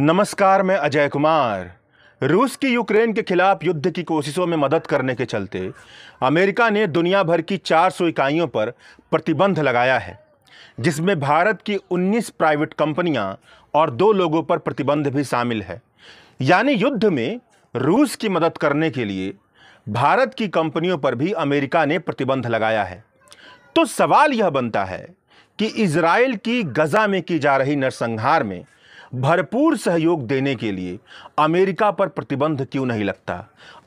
नमस्कार मैं अजय कुमार रूस की यूक्रेन के खिलाफ युद्ध की कोशिशों में मदद करने के चलते अमेरिका ने दुनिया भर की 400 इकाइयों पर प्रतिबंध लगाया है जिसमें भारत की 19 प्राइवेट कंपनियां और दो लोगों पर प्रतिबंध भी शामिल है यानी युद्ध में रूस की मदद करने के लिए भारत की कंपनियों पर भी अमेरिका ने प्रतिबंध लगाया है तो सवाल यह बनता है कि इसराइल की गजा में की जा रही नरसंहार में भरपूर सहयोग देने के लिए अमेरिका पर प्रतिबंध क्यों नहीं लगता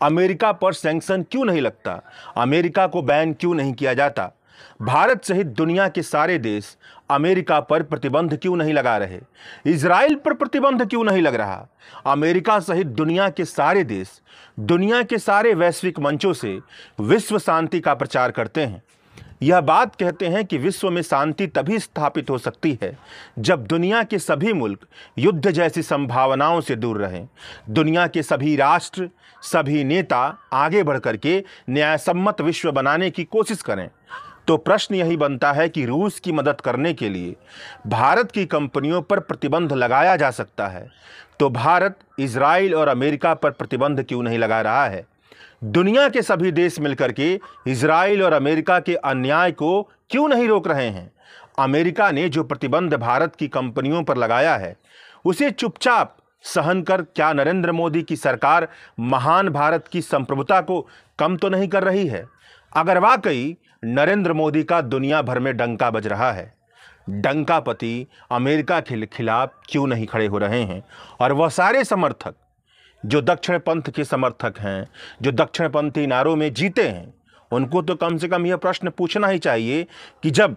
अमेरिका पर सैंक्शन क्यों नहीं लगता अमेरिका को बैन क्यों नहीं किया जाता भारत सहित दुनिया के सारे देश अमेरिका पर प्रतिबंध क्यों नहीं लगा रहे इसराइल पर प्रतिबंध क्यों नहीं लग रहा अमेरिका सहित दुनिया के सारे देश दुनिया के सारे वैश्विक मंचों से विश्व शांति का प्रचार करते हैं यह बात कहते हैं कि विश्व में शांति तभी स्थापित हो सकती है जब दुनिया के सभी मुल्क युद्ध जैसी संभावनाओं से दूर रहें दुनिया के सभी राष्ट्र सभी नेता आगे बढ़ करके न्यायसम्मत विश्व बनाने की कोशिश करें तो प्रश्न यही बनता है कि रूस की मदद करने के लिए भारत की कंपनियों पर प्रतिबंध लगाया जा सकता है तो भारत इसराइल और अमेरिका पर प्रतिबंध क्यों नहीं लगा रहा है दुनिया के सभी देश मिलकर के इसराइल और अमेरिका के अन्याय को क्यों नहीं रोक रहे हैं अमेरिका ने जो प्रतिबंध भारत की कंपनियों पर लगाया है उसे चुपचाप सहन कर क्या नरेंद्र मोदी की सरकार महान भारत की संप्रभुता को कम तो नहीं कर रही है अगर वाकई नरेंद्र मोदी का दुनिया भर में डंका बज रहा है डंकापति अमेरिका के खिलाफ क्यों नहीं खड़े हो रहे हैं और वह सारे समर्थक जो दक्षिण पंथ के समर्थक हैं जो दक्षिण पंथी नारों में जीते हैं उनको तो कम से कम यह प्रश्न पूछना ही चाहिए कि जब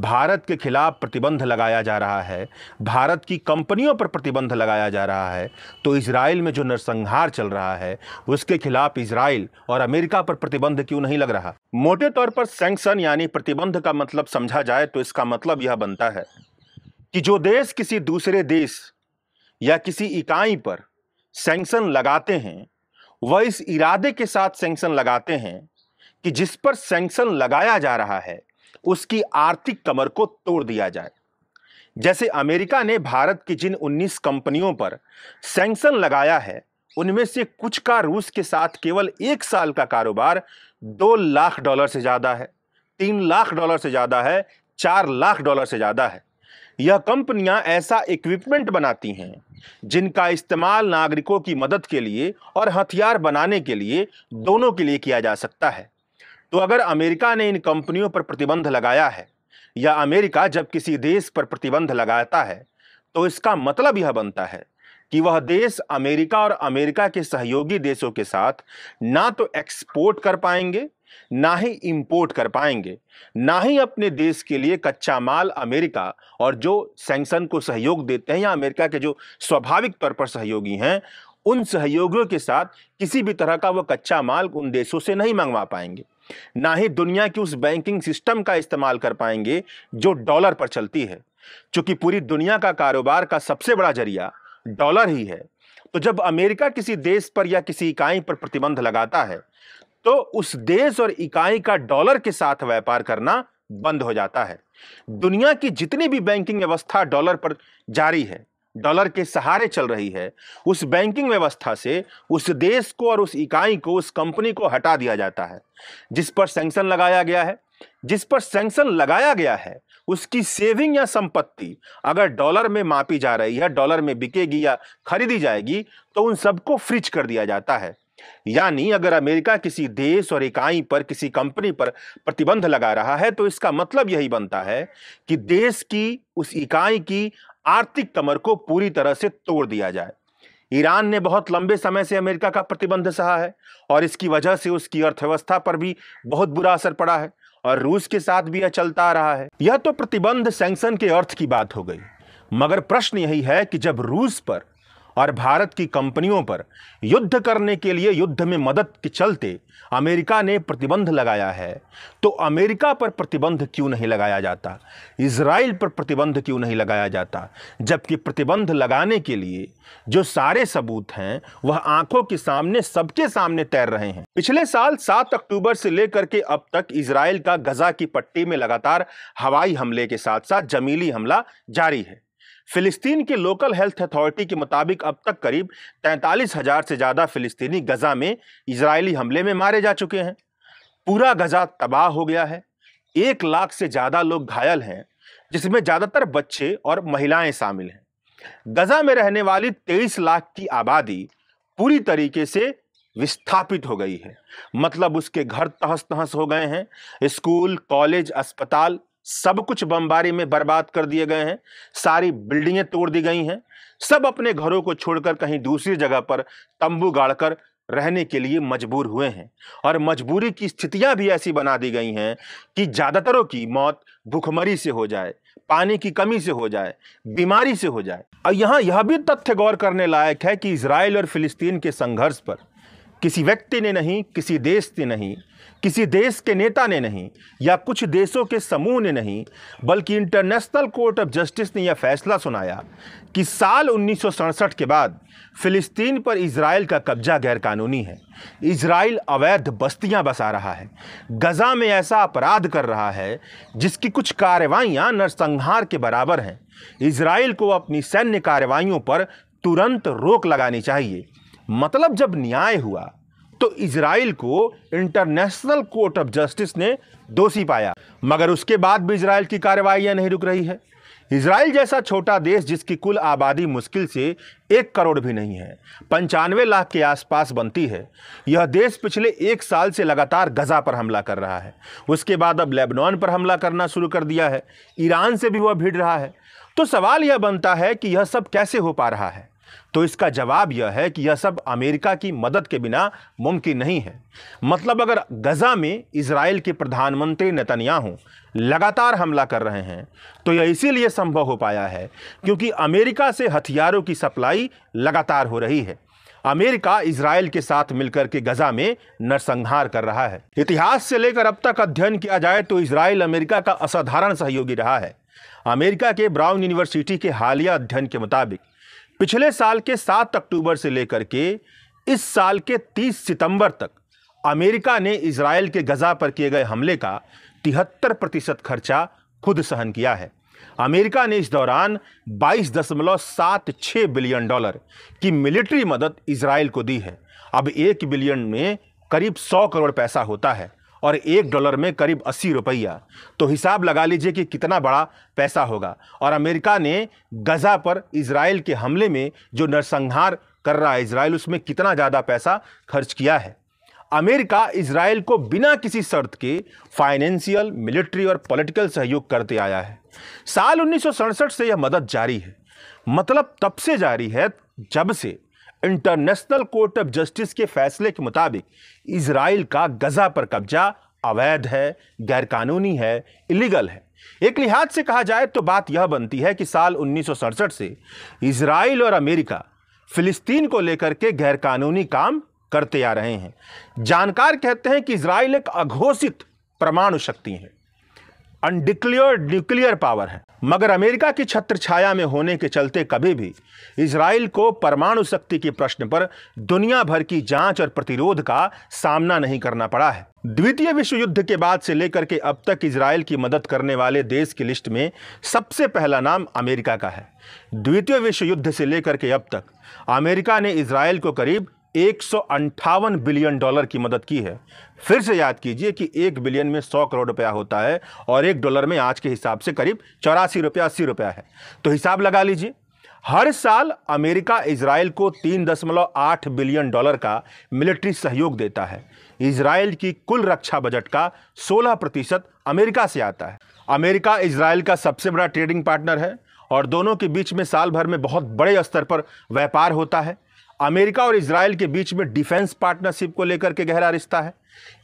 भारत के खिलाफ प्रतिबंध लगाया जा रहा है भारत की कंपनियों पर प्रतिबंध लगाया जा रहा है तो इसराइल में जो नरसंहार चल रहा है उसके खिलाफ इसराइल और अमेरिका पर प्रतिबंध क्यों नहीं लग रहा मोटे तौर पर सैंक्शन यानी प्रतिबंध का मतलब समझा जाए तो इसका मतलब यह बनता है कि जो देश किसी दूसरे देश या किसी इकाई पर सैंक्शन लगाते हैं वह इस इरादे के साथ सैंक्शन लगाते हैं कि जिस पर सैंक्शन लगाया जा रहा है उसकी आर्थिक कमर को तोड़ दिया जाए जैसे अमेरिका ने भारत की जिन 19 कंपनियों पर सैंक्शन लगाया है उनमें से कुछ का रूस के साथ केवल एक साल का कारोबार दो लाख डॉलर से ज़्यादा है तीन लाख डॉलर से ज़्यादा है चार लाख डॉलर से ज़्यादा है यह कंपनियां ऐसा इक्विपमेंट बनाती हैं जिनका इस्तेमाल नागरिकों की मदद के लिए और हथियार बनाने के लिए दोनों के लिए किया जा सकता है तो अगर अमेरिका ने इन कंपनियों पर प्रतिबंध लगाया है या अमेरिका जब किसी देश पर प्रतिबंध लगाता है तो इसका मतलब यह बनता है कि वह देश अमेरिका और अमेरिका के सहयोगी देशों के साथ ना तो एक्सपोर्ट कर पाएंगे ना ही इंपोर्ट कर पाएंगे ना ही अपने देश के लिए कच्चा माल अमेरिका और जो सैंक्शन को सहयोग देते हैं या अमेरिका के जो स्वाभाविक तौर पर सहयोगी हैं उन सहयोगियों के साथ किसी भी तरह का वह कच्चा माल उन देशों से नहीं मंगवा पाएंगे ना ही दुनिया की उस बैंकिंग सिस्टम का इस्तेमाल कर पाएंगे जो डॉलर पर चलती है चूंकि पूरी दुनिया का कारोबार का सबसे बड़ा जरिया डॉलर ही है तो जब अमेरिका किसी देश पर या किसी इकाई पर प्रतिबंध लगाता है तो उस देश और इकाई का डॉलर के साथ व्यापार करना बंद हो जाता है दुनिया की जितनी भी बैंकिंग व्यवस्था डॉलर पर जारी है डॉलर के सहारे चल रही है उस बैंकिंग व्यवस्था से उस देश को और उस इकाई को उस कंपनी को हटा दिया जाता है जिस पर सेंक्शन लगाया गया है जिस पर सेंक्शन लगाया गया है उसकी सेविंग या संपत्ति अगर डॉलर में मापी जा रही है डॉलर में बिकेगी या खरीदी जाएगी तो उन सबको फ्रिज कर दिया जाता है यानी अगर अमेरिका किसी देश और इकाई पर किसी कंपनी पर प्रतिबंध लगा रहा है तो इसका मतलब यही बनता है कि देश की उस इकाई की आर्थिक कमर को पूरी तरह से तोड़ दिया जाए ईरान ने बहुत लंबे समय से अमेरिका का प्रतिबंध सहा है और इसकी वजह से उसकी अर्थव्यवस्था पर भी बहुत बुरा असर पड़ा है और रूस के साथ भी यह चलता आ रहा है यह तो प्रतिबंध सैंक्शन के अर्थ की बात हो गई मगर प्रश्न यही है कि जब रूस पर और भारत की कंपनियों पर युद्ध करने के लिए युद्ध में मदद के चलते अमेरिका ने प्रतिबंध लगाया है तो अमेरिका पर प्रतिबंध क्यों नहीं लगाया जाता इसराइल पर प्रतिबंध क्यों नहीं लगाया जाता जबकि प्रतिबंध लगाने के लिए जो सारे सबूत हैं वह आंखों के सामने सबके सामने तैर रहे हैं पिछले साल सात अक्टूबर से लेकर के अब तक इसराइल का गजा की पट्टी में लगातार हवाई हमले के साथ साथ जमीली हमला जारी है फिलिस्तीन के लोकल हेल्थ अथॉरिटी के मुताबिक अब तक करीब तैंतालीस हज़ार से ज़्यादा फिलिस्तीनी गज़ा में इजरायली हमले में मारे जा चुके हैं पूरा गज़ा तबाह हो गया है एक लाख से ज़्यादा लोग घायल हैं जिसमें ज़्यादातर बच्चे और महिलाएं शामिल हैं गज़ा में रहने वाली तेईस लाख की आबादी पूरी तरीके से विस्थापित हो गई है मतलब उसके घर तहस तहस हो गए हैं स्कूल कॉलेज अस्पताल सब कुछ बमबारी में बर्बाद कर दिए गए हैं सारी बिल्डिंगें तोड़ दी गई हैं सब अपने घरों को छोड़कर कहीं दूसरी जगह पर तंबू गाड़कर रहने के लिए मजबूर हुए हैं और मजबूरी की स्थितियां भी ऐसी बना दी गई हैं कि ज़्यादातरों की मौत भूखमरी से हो जाए पानी की कमी से हो जाए बीमारी से हो जाए और यहाँ यह भी तथ्य गौर करने लायक है कि इसराइल और फिलिस्तीन के संघर्ष पर किसी व्यक्ति ने नहीं किसी देश ने नहीं किसी देश के नेता ने नहीं या कुछ देशों के समूह ने नहीं बल्कि इंटरनेशनल कोर्ट ऑफ जस्टिस ने यह फैसला सुनाया कि साल उन्नीस के बाद फ़िलिस्तीन पर इसराइल का कब्जा गैरकानूनी है इसराइल अवैध बस्तियां बसा रहा है गज़ा में ऐसा अपराध कर रहा है जिसकी कुछ कार्रवाइयां नरसंहार के बराबर हैं इसराइल को अपनी सैन्य कार्रवाइयों पर तुरंत रोक लगानी चाहिए मतलब जब न्याय हुआ तो इसराइल को इंटरनेशनल कोर्ट ऑफ जस्टिस ने दोषी पाया मगर उसके बाद भी इसराइल की कार्रवाइयाँ नहीं रुक रही है इसराइल जैसा छोटा देश जिसकी कुल आबादी मुश्किल से एक करोड़ भी नहीं है पंचानवे लाख के आसपास बनती है यह देश पिछले एक साल से लगातार गज़ा पर हमला कर रहा है उसके बाद अब लेबनान पर हमला करना शुरू कर दिया है ईरान से भी वह भिड़ रहा है तो सवाल यह बनता है कि यह सब कैसे हो पा रहा है तो इसका जवाब यह है कि यह सब अमेरिका की मदद के बिना मुमकिन नहीं है मतलब अगर गज़ा में इसराइल के प्रधानमंत्री नेतन्याहू लगातार हमला कर रहे हैं तो यह इसीलिए संभव हो पाया है क्योंकि अमेरिका से हथियारों की सप्लाई लगातार हो रही है अमेरिका इसराइल के साथ मिलकर के गजा में नरसंहार कर रहा है इतिहास से लेकर अब तक अध्ययन किया जाए तो इसराइल अमेरिका का असाधारण सहयोगी रहा है अमेरिका के ब्राउन यूनिवर्सिटी के हालिया अध्ययन के मुताबिक पिछले साल के 7 अक्टूबर से लेकर के इस साल के 30 सितंबर तक अमेरिका ने इसराइल के गज़ा पर किए गए हमले का तिहत्तर प्रतिशत खर्चा खुद सहन किया है अमेरिका ने इस दौरान 22.76 बिलियन डॉलर की मिलिट्री मदद इसराइल को दी है अब एक बिलियन में करीब 100 करोड़ पैसा होता है और एक डॉलर में करीब अस्सी रुपया तो हिसाब लगा लीजिए कि कितना बड़ा पैसा होगा और अमेरिका ने गज़ा पर इसराइल के हमले में जो नरसंहार कर रहा है इसराइल उसमें कितना ज़्यादा पैसा खर्च किया है अमेरिका इसराइल को बिना किसी शर्त के फाइनेंशियल मिलिट्री और पॉलिटिकल सहयोग करते आया है साल उन्नीस से यह मदद जारी है मतलब तब से जारी है जब से इंटरनेशनल कोर्ट ऑफ जस्टिस के फैसले के मुताबिक इसराइल का गजा पर कब्जा अवैध है गैरकानूनी है इलीगल है एक लिहाज से कहा जाए तो बात यह बनती है कि साल उन्नीस से इसराइल और अमेरिका फ़िलिस्तीन को लेकर के गैरकानूनी काम करते आ रहे हैं जानकार कहते हैं कि इसराइल एक अघोषित परमाणु शक्ति है अनडिक्लियर न्यूक्लियर पावर है मगर अमेरिका की छत्र छाया में होने के चलते कभी भी इसराइल को परमाणु शक्ति के प्रश्न पर दुनिया भर की जांच और प्रतिरोध का सामना नहीं करना पड़ा है द्वितीय विश्व युद्ध के बाद से लेकर के अब तक इसराइल की मदद करने वाले देश की लिस्ट में सबसे पहला नाम अमेरिका का है द्वितीय विश्व युद्ध से लेकर के अब तक अमेरिका ने इसराइल को करीब एक बिलियन डॉलर की मदद की है फिर से याद कीजिए कि एक बिलियन में सौ करोड़ रुपया होता है और एक डॉलर में आज के हिसाब से करीब चौरासी रुपया अस्सी रुपया है तो हिसाब लगा लीजिए हर साल अमेरिका इसराइल को तीन दशमलव आठ बिलियन डॉलर का मिलिट्री सहयोग देता है इसराइल की कुल रक्षा बजट का सोलह प्रतिशत अमेरिका से आता है अमेरिका इसराइल का सबसे बड़ा ट्रेडिंग पार्टनर है और दोनों के बीच में साल भर में बहुत बड़े स्तर पर व्यापार होता है अमेरिका और इसराइल के बीच में डिफेंस पार्टनरशिप को लेकर के गहरा रिश्ता है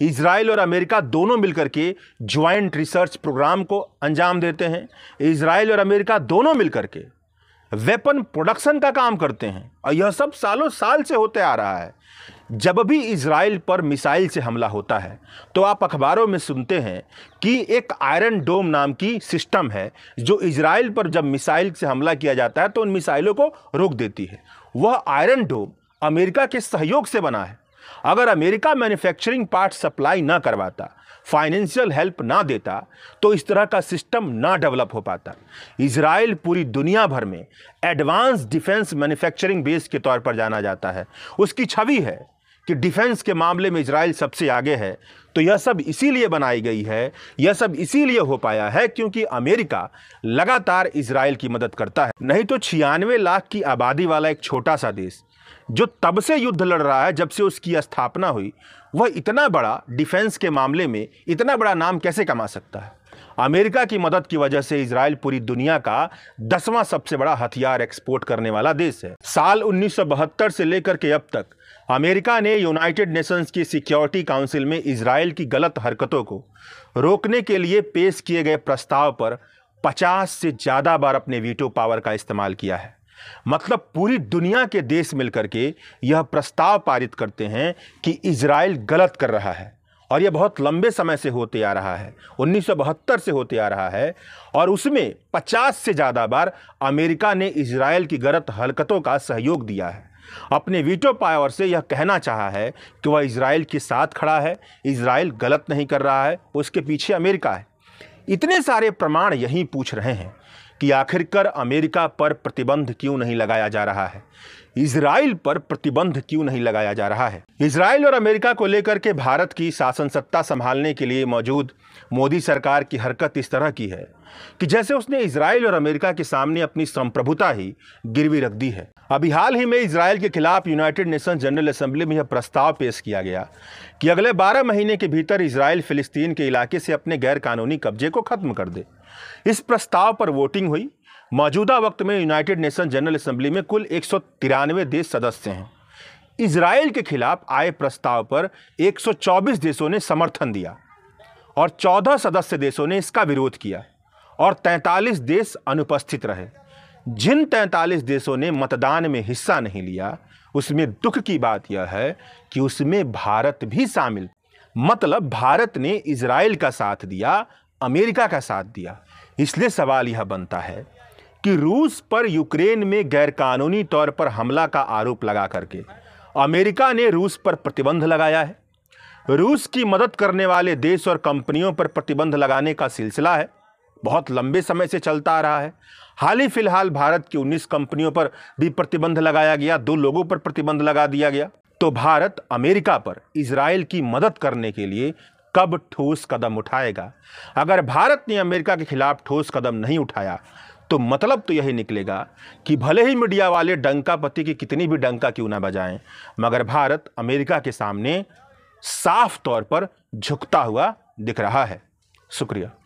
इसराइल और अमेरिका दोनों मिलकर के ज्वाइंट रिसर्च प्रोग्राम को अंजाम देते हैं इसराइल और अमेरिका दोनों मिलकर के वेपन प्रोडक्शन का काम करते हैं और यह सब सालों साल से होते आ रहा है जब भी इसराइल पर मिसाइल से हमला होता है तो आप अखबारों में सुनते हैं कि एक आयरन डोम नाम की सिस्टम है जो इसराइल पर जब मिसाइल से हमला किया जाता है तो उन मिसाइलों को रोक देती है वह आयरन डोम अमेरिका के सहयोग से बना है अगर अमेरिका मैन्युफैक्चरिंग पार्ट सप्लाई ना करवाता फाइनेंशियल हेल्प ना देता तो इस तरह का सिस्टम ना डेवलप हो पाता इसराइल पूरी दुनिया भर में एडवांस डिफेंस मैन्युफैक्चरिंग बेस के तौर पर जाना जाता है उसकी छवि है कि डिफेंस के मामले में इसराइल सबसे आगे है तो यह सब इसीलिए बनाई गई है यह सब इसीलिए हो पाया है क्योंकि अमेरिका लगातार इसराइल की मदद करता है नहीं तो छियानवे लाख की आबादी वाला एक छोटा सा देश जो तब से युद्ध लड़ रहा है जब से उसकी स्थापना हुई वह इतना बड़ा डिफेंस के मामले में इतना बड़ा नाम कैसे कमा सकता है अमेरिका की मदद की वजह से इसराइल पूरी दुनिया का दसवां सबसे बड़ा हथियार एक्सपोर्ट करने वाला देश है साल उन्नीस से लेकर के अब तक अमेरिका ने यूनाइटेड नेशंस की सिक्योरिटी काउंसिल में इसराइल की गलत हरकतों को रोकने के लिए पेश किए गए प्रस्ताव पर 50 से ज़्यादा बार अपने वीटो पावर का इस्तेमाल किया है मतलब पूरी दुनिया के देश मिलकर के यह प्रस्ताव पारित करते हैं कि इसराइल गलत कर रहा है और यह बहुत लंबे समय से होते आ रहा है उन्नीस से होते आ रहा है और उसमें 50 से ज़्यादा बार अमेरिका ने इसराइल की गलत हरकतों का सहयोग दिया है अपने वीटो पावर से यह कहना चाहा है कि वह इसराइल के साथ खड़ा है इसराइल गलत नहीं कर रहा है उसके पीछे अमेरिका है इतने सारे प्रमाण यही पूछ रहे हैं कि आखिरकार अमेरिका पर प्रतिबंध क्यों नहीं लगाया जा रहा है इसराइल पर प्रतिबंध क्यों नहीं लगाया जा रहा है इसराइल और अमेरिका को लेकर के भारत की शासन सत्ता संभालने के लिए मौजूद मोदी सरकार की हरकत इस तरह की है कि जैसे उसने इसराइल और अमेरिका के सामने अपनी संप्रभुता ही गिरवी रख दी है अभी हाल ही में इसराइल के खिलाफ यूनाइटेड नेशन जनरल असेंबली में यह प्रस्ताव पेश किया गया कि अगले 12 महीने के भीतर इसराइल फिलिस्तीन के इलाके से अपने कानूनी कब्जे को खत्म कर दे इस प्रस्ताव पर वोटिंग हुई मौजूदा वक्त में यूनाइटेड नेशन जनरल असम्बली में कुल एक देश सदस्य हैं इसराइल के खिलाफ आए प्रस्ताव पर 124 देशों ने समर्थन दिया और 14 सदस्य देशों ने इसका विरोध किया और 43 देश अनुपस्थित रहे जिन 43 देशों ने मतदान में हिस्सा नहीं लिया उसमें दुख की बात यह है कि उसमें भारत भी शामिल मतलब भारत ने इसराइल का साथ दिया अमेरिका का साथ दिया इसलिए सवाल यह बनता है कि रूस पर यूक्रेन में गैरकानूनी तौर पर हमला का आरोप लगा करके अमेरिका ने रूस पर प्रतिबंध लगाया है रूस की मदद करने वाले देश और कंपनियों पर प्रतिबंध लगाने का सिलसिला है बहुत लंबे समय से चलता आ रहा है हाल ही फिलहाल भारत की 19 कंपनियों पर भी प्रतिबंध लगाया गया दो लोगों पर प्रतिबंध लगा दिया गया तो भारत अमेरिका पर इसराइल की मदद करने के लिए कब ठोस कदम उठाएगा अगर भारत ने अमेरिका के खिलाफ ठोस कदम नहीं उठाया तो मतलब तो यही निकलेगा कि भले ही मीडिया वाले डंकापति की कितनी भी डंका क्यों ना बजाएं मगर भारत अमेरिका के सामने साफ तौर पर झुकता हुआ दिख रहा है शुक्रिया